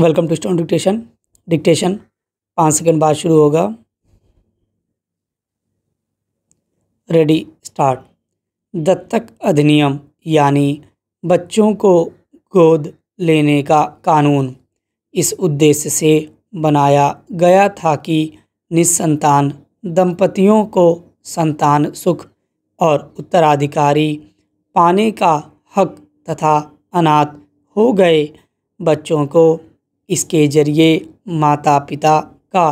Welcome to stone dictation dictation पाँच second बाद शुरू होगा रेडी स्टार्ट दत्तक अधिनियम यानी बच्चों को गोद लेने का कानून इस उद्देश्य से बनाया गया था कि निसंतान दंपतियों को संतान सुख और उत्तराधिकारी पाने का हक तथा अनाथ हो गए बच्चों को इसके ज़रिए माता पिता का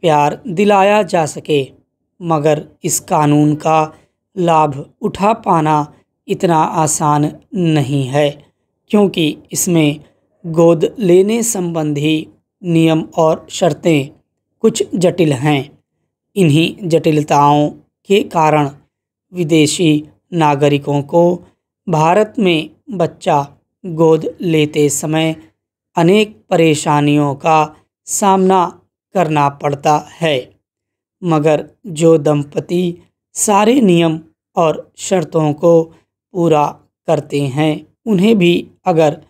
प्यार दिलाया जा सके मगर इस कानून का लाभ उठा पाना इतना आसान नहीं है क्योंकि इसमें गोद लेने संबंधी नियम और शर्तें कुछ जटिल हैं इन्हीं जटिलताओं के कारण विदेशी नागरिकों को भारत में बच्चा गोद लेते समय अनेक परेशानियों का सामना करना पड़ता है मगर जो दंपति सारे नियम और शर्तों को पूरा करते हैं उन्हें भी अगर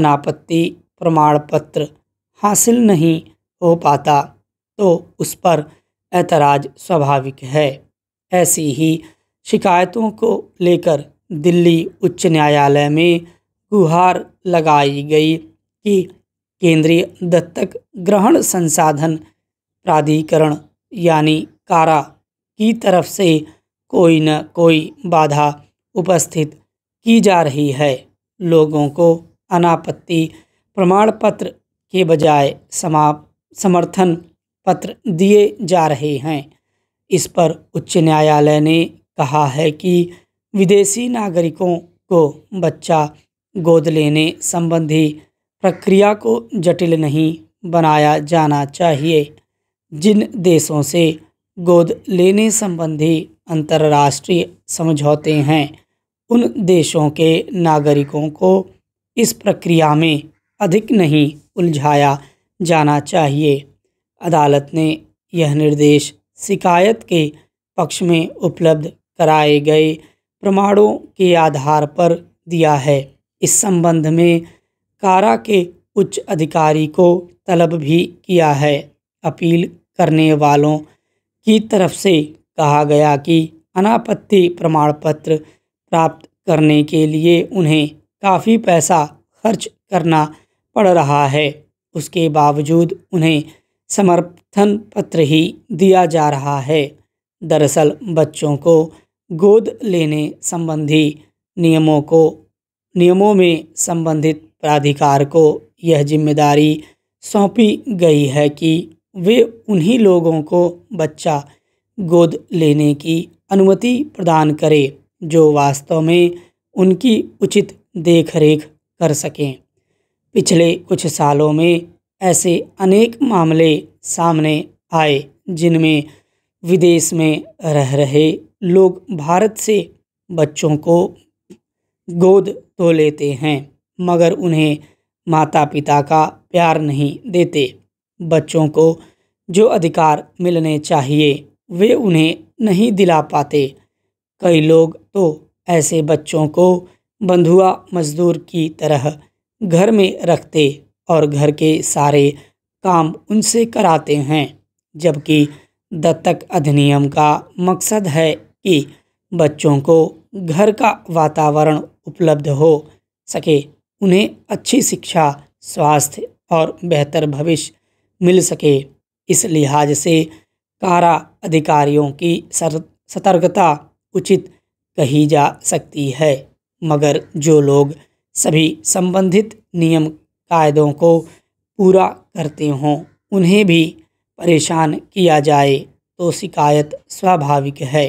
अनापत्ति प्रमाण पत्र हासिल नहीं हो पाता तो उस पर ऐतराज़ स्वाभाविक है ऐसी ही शिकायतों को लेकर दिल्ली उच्च न्यायालय में गुहार लगाई गई कि केंद्रीय दत्तक ग्रहण संसाधन प्राधिकरण यानी कारा की तरफ से कोई न कोई बाधा उपस्थित की जा रही है लोगों को अनापत्ति प्रमाण पत्र के बजाय समाप समर्थन पत्र दिए जा रहे हैं इस पर उच्च न्यायालय ने कहा है कि विदेशी नागरिकों को बच्चा गोद लेने संबंधी प्रक्रिया को जटिल नहीं बनाया जाना चाहिए जिन देशों से गोद लेने संबंधी अंतर्राष्ट्रीय समझौते हैं उन देशों के नागरिकों को इस प्रक्रिया में अधिक नहीं उलझाया जाना चाहिए अदालत ने यह निर्देश शिकायत के पक्ष में उपलब्ध कराए गए प्रमाणों के आधार पर दिया है इस संबंध में कारा के उच्च अधिकारी को तलब भी किया है अपील करने वालों की तरफ से कहा गया कि अनापत्ति प्रमाण पत्र प्राप्त करने के लिए उन्हें काफ़ी पैसा खर्च करना पड़ रहा है उसके बावजूद उन्हें समर्थन पत्र ही दिया जा रहा है दरअसल बच्चों को गोद लेने संबंधी नियमों को नियमों में संबंधित प्राधिकार को यह जिम्मेदारी सौंपी गई है कि वे उन्हीं लोगों को बच्चा गोद लेने की अनुमति प्रदान करें जो वास्तव में उनकी उचित देखरेख कर सकें पिछले कुछ सालों में ऐसे अनेक मामले सामने आए जिनमें विदेश में रह रहे लोग भारत से बच्चों को गोद तो लेते हैं मगर उन्हें माता पिता का प्यार नहीं देते बच्चों को जो अधिकार मिलने चाहिए वे उन्हें नहीं दिला पाते कई लोग तो ऐसे बच्चों को बंधुआ मजदूर की तरह घर में रखते और घर के सारे काम उनसे कराते हैं जबकि दत्तक अधिनियम का मकसद है कि बच्चों को घर का वातावरण उपलब्ध हो सके उन्हें अच्छी शिक्षा स्वास्थ्य और बेहतर भविष्य मिल सके इस लिहाज से कारा अधिकारियों की सतर्कता उचित कही जा सकती है मगर जो लोग सभी संबंधित नियम कायदों को पूरा करते हों उन्हें भी परेशान किया जाए तो शिकायत स्वाभाविक है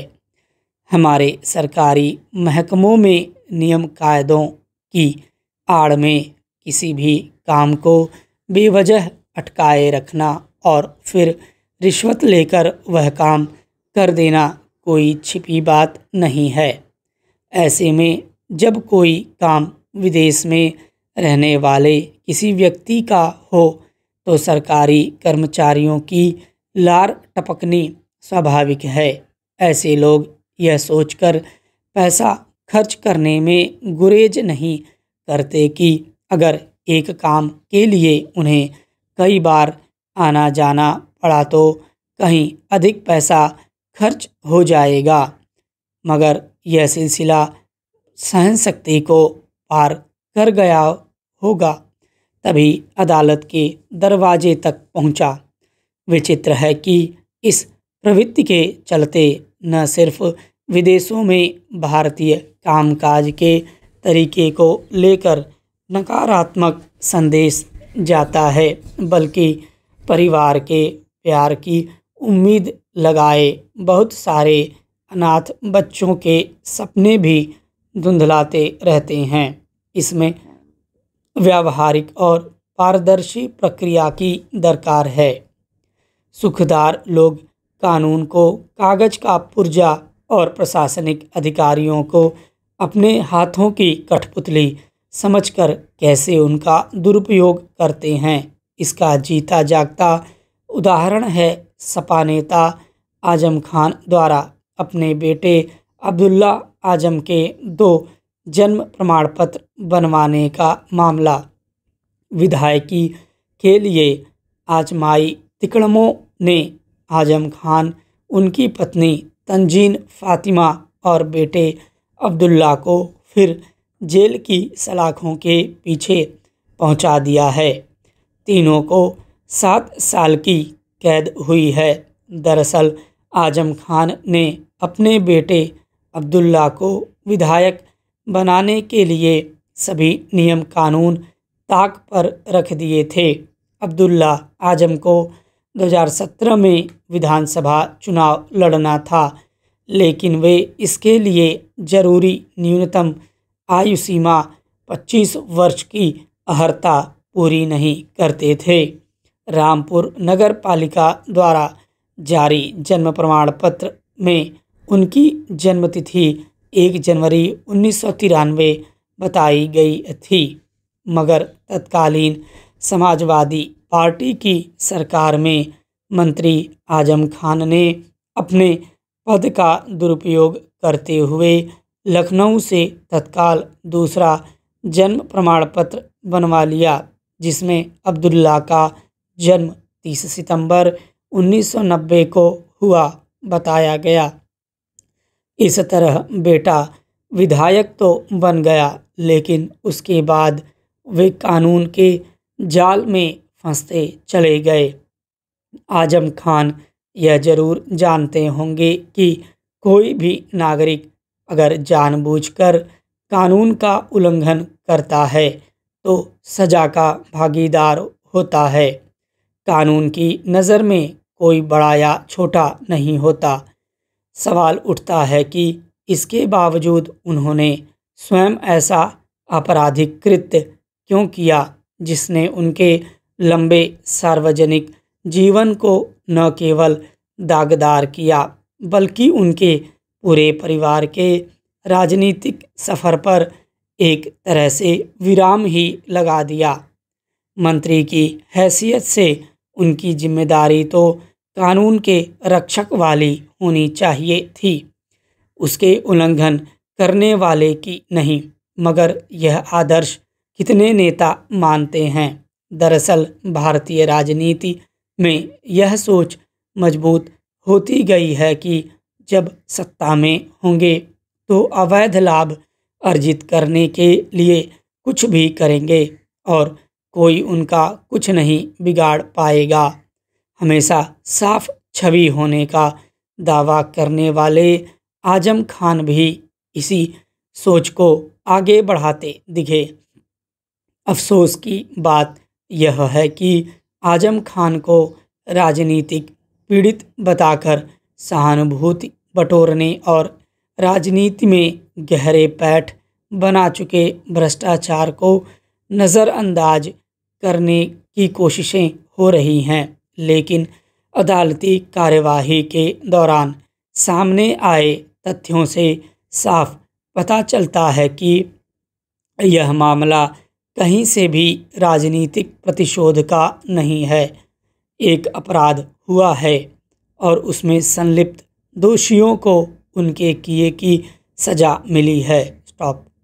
हमारे सरकारी महकमों में नियम कायदों की आड़ में किसी भी काम को बेवजह अटकाए रखना और फिर रिश्वत लेकर वह काम कर देना कोई छिपी बात नहीं है ऐसे में जब कोई काम विदेश में रहने वाले किसी व्यक्ति का हो तो सरकारी कर्मचारियों की लार टपकनी स्वाभाविक है ऐसे लोग यह सोचकर पैसा खर्च करने में गुरेज नहीं करते कि अगर एक काम के लिए उन्हें कई बार आना जाना पड़ा तो कहीं अधिक पैसा खर्च हो जाएगा मगर यह सिलसिला सहन शक्ति को पार कर गया होगा तभी अदालत के दरवाजे तक पहुंचा। विचित्र है कि इस प्रवृत्ति के चलते न सिर्फ विदेशों में भारतीय कामकाज के तरीके को लेकर नकारात्मक संदेश जाता है बल्कि परिवार के प्यार की उम्मीद लगाए बहुत सारे अनाथ बच्चों के सपने भी धुंधलाते रहते हैं इसमें व्यावहारिक और पारदर्शी प्रक्रिया की दरकार है सुखदार लोग कानून को कागज का पुर्जा और प्रशासनिक अधिकारियों को अपने हाथों की कठपुतली समझकर कैसे उनका दुरुपयोग करते हैं इसका जीता जागता उदाहरण है सपा नेता आजम खान द्वारा अपने बेटे अब्दुल्ला आजम के दो जन्म प्रमाण पत्र बनवाने का मामला विधायकी के लिए आजमाई तिकड़मों ने आजम खान उनकी पत्नी तंजीन फातिमा और बेटे अब्दुल्ला को फिर जेल की सलाखों के पीछे पहुंचा दिया है तीनों को सात साल की कैद हुई है दरअसल आजम खान ने अपने बेटे अब्दुल्ला को विधायक बनाने के लिए सभी नियम कानून ताक पर रख दिए थे अब्दुल्ला आजम को 2017 में विधानसभा चुनाव लड़ना था लेकिन वे इसके लिए जरूरी न्यूनतम आयु सीमा 25 वर्ष की अहर्ता पूरी नहीं करते थे रामपुर नगर पालिका द्वारा जारी जन्म प्रमाण पत्र में उनकी जन्मतिथि एक जनवरी उन्नीस बताई गई थी मगर तत्कालीन समाजवादी पार्टी की सरकार में मंत्री आजम खान ने अपने पद का दुरुपयोग करते हुए लखनऊ से तत्काल दूसरा जन्म प्रमाण पत्र बनवा लिया जिसमें अब्दुल्ला का जन्म 30 सितंबर 1990 को हुआ बताया गया इस तरह बेटा विधायक तो बन गया लेकिन उसके बाद वे कानून के जाल में फंसते चले गए आजम खान यह जरूर जानते होंगे कि कोई भी नागरिक अगर जानबूझकर कानून का उल्लंघन करता है तो सजा का भागीदार होता है कानून की नज़र में कोई बड़ा या छोटा नहीं होता सवाल उठता है कि इसके बावजूद उन्होंने स्वयं ऐसा आपराधिक कृत्य क्यों किया जिसने उनके लंबे सार्वजनिक जीवन को न केवल दागदार किया बल्कि उनके पूरे परिवार के राजनीतिक सफ़र पर एक तरह से विराम ही लगा दिया मंत्री की हैसियत से उनकी जिम्मेदारी तो कानून के रक्षक वाली होनी चाहिए थी उसके उल्लंघन करने वाले की नहीं मगर यह आदर्श कितने नेता मानते हैं दरअसल भारतीय राजनीति में यह सोच मजबूत होती गई है कि जब सत्ता में होंगे तो अवैध लाभ अर्जित करने के लिए कुछ भी करेंगे और कोई उनका कुछ नहीं बिगाड़ पाएगा हमेशा साफ छवि होने का दावा करने वाले आजम खान भी इसी सोच को आगे बढ़ाते दिखे अफसोस की बात यह है कि आजम खान को राजनीतिक पीड़ित बताकर सहानुभूति बटोरने और राजनीति में गहरे पैठ बना चुके भ्रष्टाचार को नज़रअंदाज करने की कोशिशें हो रही हैं लेकिन अदालती कार्यवाही के दौरान सामने आए तथ्यों से साफ पता चलता है कि यह मामला कहीं से भी राजनीतिक प्रतिशोध का नहीं है एक अपराध हुआ है और उसमें संलिप्त दोषियों को उनके किए की सज़ा मिली है स्टॉप